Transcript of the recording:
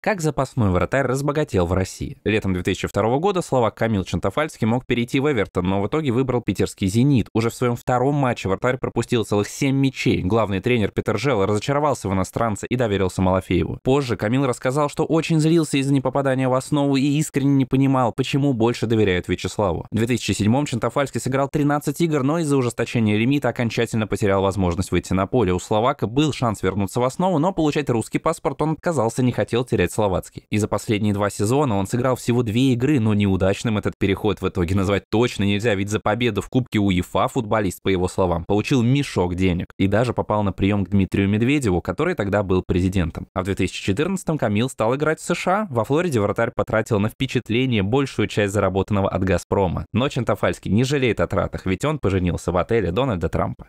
Как запасной вратарь разбогател в России? Летом 2002 года словак Камил Чантофальский мог перейти в Эвертон, но в итоге выбрал питерский «Зенит». Уже в своем втором матче вратарь пропустил целых 7 мячей. Главный тренер Петер Жел разочаровался в иностранце и доверился Малафееву. Позже Камил рассказал, что очень злился из-за непопадания в основу и искренне не понимал, почему больше доверяют Вячеславу. В 2007-м Чантофальский сыграл 13 игр, но из-за ужесточения лимита окончательно потерял возможность выйти на поле. У словака был шанс вернуться в основу, но получать русский паспорт он отказался, не хотел терять считает Словацкий. И за последние два сезона он сыграл всего две игры, но неудачным этот переход в итоге назвать точно нельзя, ведь за победу в Кубке УЕФА футболист, по его словам, получил мешок денег и даже попал на прием к Дмитрию Медведеву, который тогда был президентом. А в 2014-м Камил стал играть в США. Во Флориде вратарь потратил на впечатление большую часть заработанного от «Газпрома». Но Чантафальский не жалеет о тратах, ведь он поженился в отеле Дональда Трампа.